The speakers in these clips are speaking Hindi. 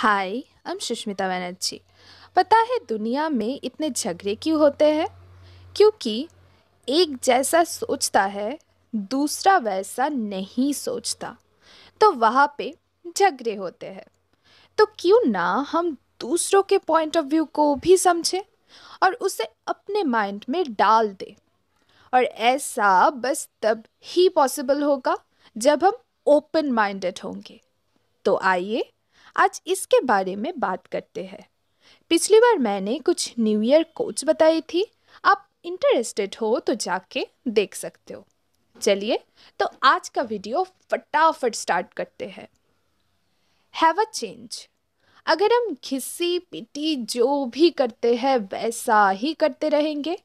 हाय हम सुष्मिता बनर्जी पता है दुनिया में इतने झगड़े क्यों होते हैं क्योंकि एक जैसा सोचता है दूसरा वैसा नहीं सोचता तो वहाँ पे झगड़े होते हैं तो क्यों ना हम दूसरों के पॉइंट ऑफ व्यू को भी समझें और उसे अपने माइंड में डाल दें और ऐसा बस तब ही पॉसिबल होगा जब हम ओपन माइंडेड होंगे तो आइए आज इसके बारे में बात करते हैं पिछली बार मैंने कुछ न्यू ईयर कोच बताई थी आप इंटरेस्टेड हो तो जाके देख सकते हो चलिए तो आज का वीडियो फटाफट स्टार्ट करते हैं हैव अ चेंज अगर हम घिसी पिटी जो भी करते हैं वैसा ही करते रहेंगे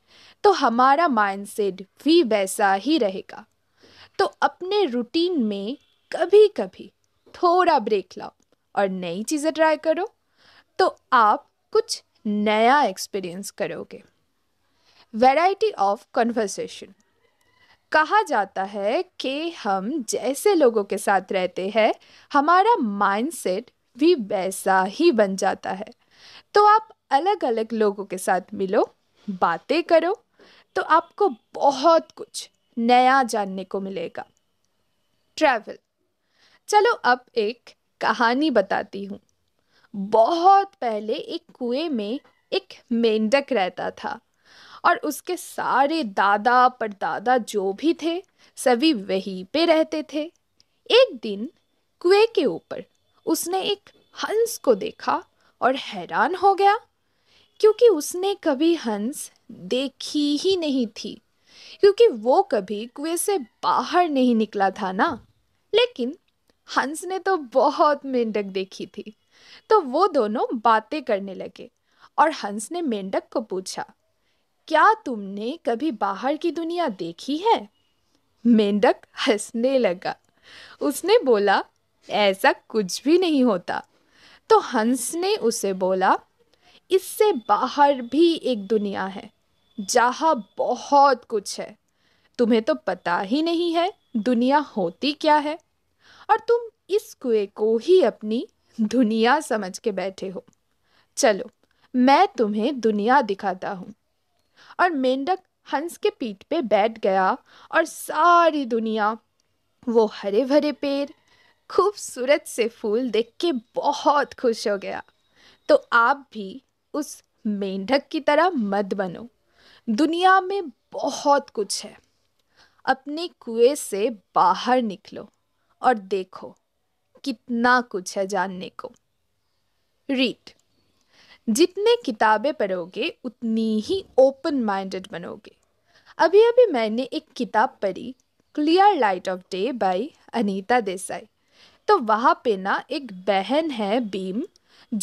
तो हमारा माइंडसेट भी वैसा ही रहेगा तो अपने रूटीन में कभी कभी थोड़ा ब्रेक लाओ और नई चीज़ें ट्राई करो तो आप कुछ नया एक्सपीरियंस करोगे वैरायटी ऑफ कन्वर्सेशन कहा जाता है कि हम जैसे लोगों के साथ रहते हैं हमारा माइंडसेट भी वैसा ही बन जाता है तो आप अलग अलग लोगों के साथ मिलो बातें करो तो आपको बहुत कुछ नया जानने को मिलेगा ट्रैवल चलो अब एक कहानी बताती हूँ बहुत पहले एक कुएं में एक मेंढक रहता था और उसके सारे दादा परदादा जो भी थे सभी वहीं पे रहते थे एक दिन कुएं के ऊपर उसने एक हंस को देखा और हैरान हो गया क्योंकि उसने कभी हंस देखी ही नहीं थी क्योंकि वो कभी कुएं से बाहर नहीं निकला था ना लेकिन हंस ने तो बहुत मेंढक देखी थी तो वो दोनों बातें करने लगे और हंस ने मेंढक को पूछा क्या तुमने कभी बाहर की दुनिया देखी है मेंढक हंसने लगा उसने बोला ऐसा कुछ भी नहीं होता तो हंस ने उसे बोला इससे बाहर भी एक दुनिया है जहाँ बहुत कुछ है तुम्हें तो पता ही नहीं है दुनिया होती क्या है और तुम इस कुएं को ही अपनी दुनिया समझ के बैठे हो चलो मैं तुम्हें दुनिया दिखाता हूँ और मेंढक हंस के पीठ पे बैठ गया और सारी दुनिया वो हरे भरे पेड़ खूबसूरत से फूल देख के बहुत खुश हो गया तो आप भी उस मेंढक की तरह मत बनो दुनिया में बहुत कुछ है अपने कुएं से बाहर निकलो और देखो कितना कुछ है जानने को रीड जितने किताबें पढ़ोगे उतनी ही ओपन माइंडेड बनोगे अभी अभी मैंने एक किताब पढ़ी clear light of day by Anita Desai तो वहाँ पे ना एक बहन है भीम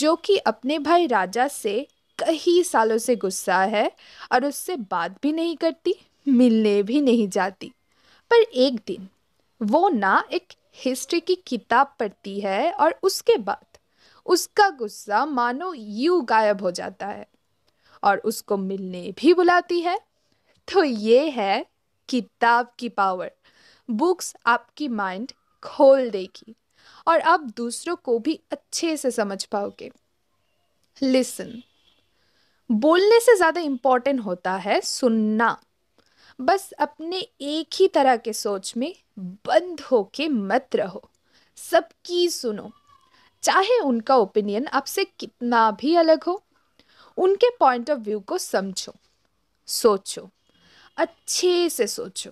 जो कि अपने भाई राजा से कई सालों से गुस्सा है और उससे बात भी नहीं करती मिलने भी नहीं जाती पर एक दिन वो ना एक हिस्ट्री की किताब पढ़ती है और उसके बाद उसका गुस्सा मानो यू गायब हो जाता है और उसको मिलने भी बुलाती है तो ये है किताब की पावर बुक्स आपकी माइंड खोल देगी और आप दूसरों को भी अच्छे से समझ पाओगे लिसन बोलने से ज़्यादा इम्पॉर्टेंट होता है सुनना बस अपने एक ही तरह के सोच में बंद हो के मत रहो सबकी सुनो चाहे उनका ओपिनियन आपसे कितना भी अलग हो उनके पॉइंट ऑफ व्यू को समझो सोचो अच्छे से सोचो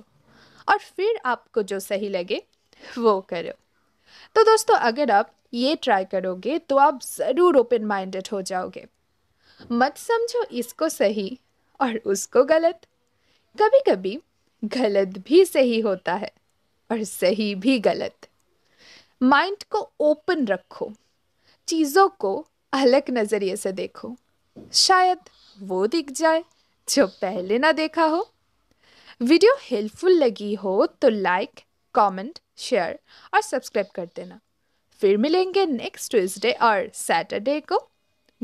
और फिर आपको जो सही लगे वो करो तो दोस्तों अगर आप ये ट्राई करोगे तो आप ज़रूर ओपन माइंडेड हो जाओगे मत समझो इसको सही और उसको गलत कभी कभी गलत भी सही होता है और सही भी गलत माइंड को ओपन रखो चीज़ों को अलग नज़रिए से देखो शायद वो दिख जाए जो पहले ना देखा हो वीडियो हेल्पफुल लगी हो तो लाइक कमेंट, शेयर और सब्सक्राइब कर देना फिर मिलेंगे नेक्स्ट ट्यूसडे और सैटरडे को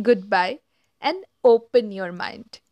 goodbye and open your mind